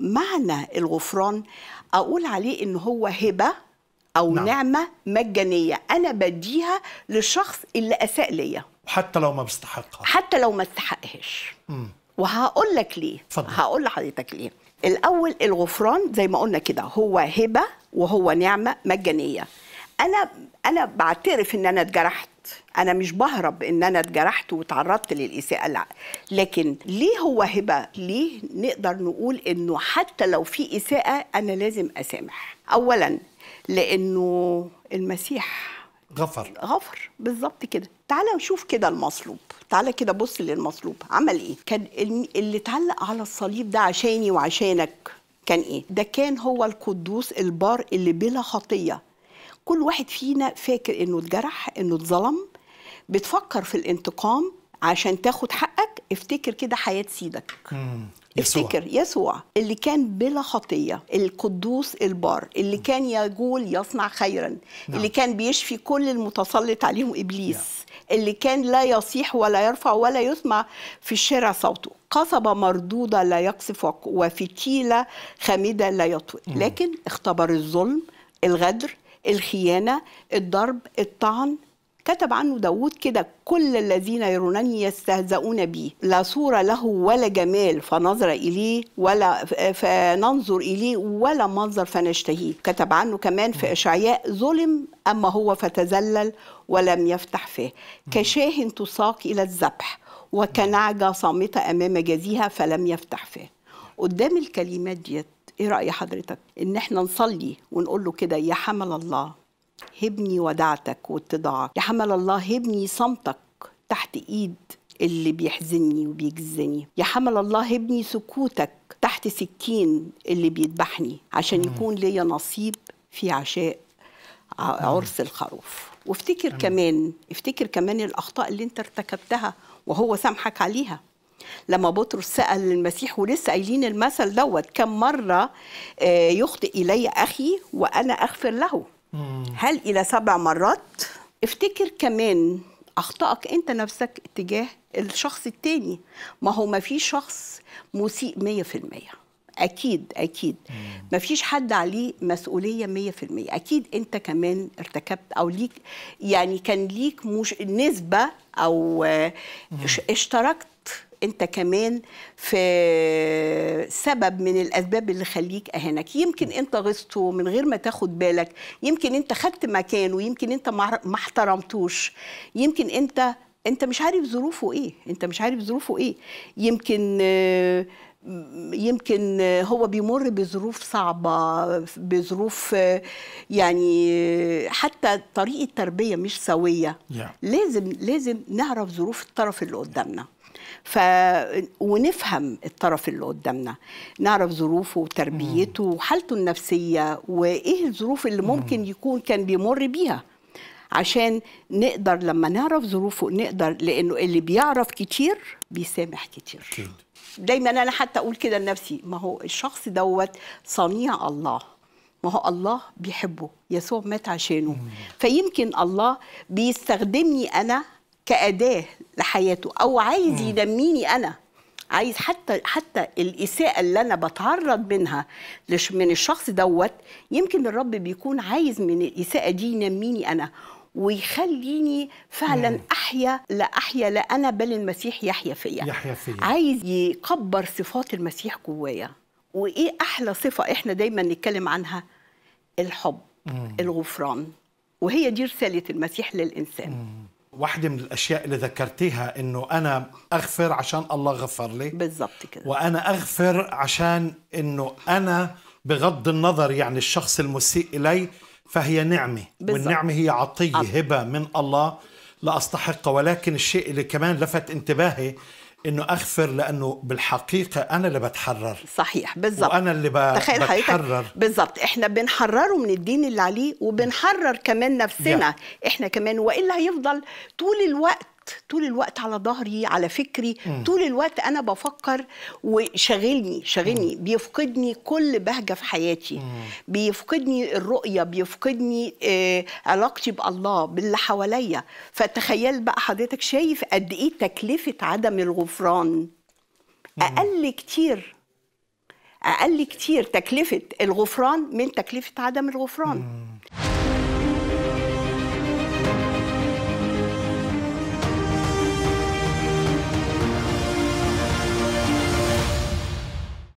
معنى الغفران اقول عليه ان هو هبه او نعم. نعمه مجانيه انا بديها للشخص اللي اساء ليا حتى لو ما بيستحقها حتى لو ما استحقهاش وهقول لك ليه فضل. هقول لحضرتك ليه الاول الغفران زي ما قلنا كده هو هبه وهو نعمه مجانيه انا انا بعترف ان انا اتجرحت انا مش بهرب ان انا اتجرحت وتعرضت للاساءه لا لكن ليه هو هبه ليه نقدر نقول انه حتى لو في اساءه انا لازم اسامح اولا لانه المسيح غفر غفر بالظبط كده تعالى نشوف كده المصلوب تعالى كده بص للمصلوب عمل ايه كان اللي اتعلق على الصليب ده عشاني وعشانك كان ايه ده كان هو القدوس البار اللي بلا خطيه كل واحد فينا فاكر انه اتجرح انه اتظلم بتفكر في الانتقام عشان تاخد حقك افتكر كده حياه سيدك مم. يسوع. افتكر يسوع اللي كان بلا خطيه القدوس البار اللي مم. كان يقول يصنع خيرا نعم. اللي كان بيشفي كل المتسلط عليهم ابليس يا. اللي كان لا يصيح ولا يرفع ولا يسمع في الشارع صوته قصبة مردودة لا يقصف وفتيلة خامدة لا يطوي لكن اختبر الظلم الغدر الخيانة الضرب الطعن كتب عنه داود كده كل الذين يرونني يستهزئون بي لا صورة له ولا جمال فنظر إليه ولا فننظر إليه ولا منظر فنشتهيه كتب عنه كمان في إشعياء ظلم أما هو فتذلل ولم يفتح فيه كشاه تساق إلى الذبح وكنعجة صامتة أمام جزيها فلم يفتح فيه قدام الكلمات ديت ايه راي حضرتك ان احنا نصلي ونقول له كده يا حمل الله هبني ودعتك واتضاعك يا حمل الله هبني صمتك تحت ايد اللي بيحزني وبيجزني يا حمل الله هبني سكوتك تحت سكين اللي بيذبحني عشان يكون ليا نصيب في عشاء عرس الخروف وافتكر كمان افتكر كمان الاخطاء اللي انت ارتكبتها وهو سامحك عليها لما بطرس سأل المسيح ولسه قايلين المثل دوت كم مرة آه، يخطئ إلي أخي وأنا أغفر له هل إلى سبع مرات؟ افتكر كمان أخطأك أنت نفسك تجاه الشخص التاني ما هو ما فيش شخص مسيء مية في المية أكيد أكيد ما فيش حد عليه مسؤولية مية في المية أكيد أنت كمان ارتكبت أو ليك يعني كان ليك مش نسبة أو آه، اشتركت انت كمان في سبب من الاسباب اللي خليك اهانك يمكن انت غصته من غير ما تاخد بالك يمكن انت خدت مكانه يمكن انت ما احترمتوش يمكن انت انت مش عارف ظروفه ايه انت مش عارف ظروفه ايه يمكن يمكن هو بيمر بظروف صعبة بظروف يعني حتى طريقة تربية مش سوية yeah. لازم لازم نعرف ظروف الطرف اللي قدامنا ف... ونفهم الطرف اللي قدامنا نعرف ظروفه وتربيته وحالته mm. النفسية وإيه الظروف اللي mm. ممكن يكون كان بيمر بيها عشان نقدر لما نعرف ظروفه نقدر لانه اللي بيعرف كتير بيسامح كتير دايما انا حتى اقول كده لنفسي ما هو الشخص دوت صنيع الله ما هو الله بيحبه يسوع مات عشانه فيمكن الله بيستخدمني انا كاداه لحياته او عايز ينميني انا عايز حتى حتى الاساءه اللي انا بتعرض منها من الشخص دوت يمكن الرب بيكون عايز من الاساءه دي ينميني انا ويخليني فعلا مم. احيا لا احيا لا انا بل المسيح يحيا فيا يحيا فيا عايز يكبر صفات المسيح جوايا وايه احلى صفه احنا دايما نتكلم عنها الحب مم. الغفران وهي دي رساله المسيح للانسان مم. واحدة من الأشياء اللي ذكرتيها إنه أنا أغفر عشان الله غفر لي بالظبط كده وأنا أغفر عشان إنه أنا بغض النظر يعني الشخص المسيء إلي فهي نعمة بالزبط. والنعمة هي عطية عب. هبة من الله لا أستحقها ولكن الشيء اللي كمان لفت انتباهي انه اغفر لانه بالحقيقه انا اللي بتحرر صحيح بالظبط وانا اللي ب... تخيل بتحرر بالظبط احنا بنحرره من الدين اللي عليه وبنحرر كمان نفسنا yeah. احنا كمان والا هيفضل طول الوقت طول الوقت على ظهري على فكري م. طول الوقت انا بفكر وشاغلني شاغلني بيفقدني كل بهجه في حياتي م. بيفقدني الرؤيه بيفقدني آه علاقتي بالله باللي حواليا فتخيل بقى حضرتك شايف قد ايه تكلفه عدم الغفران اقل كتير اقل كتير تكلفه الغفران من تكلفه عدم الغفران م.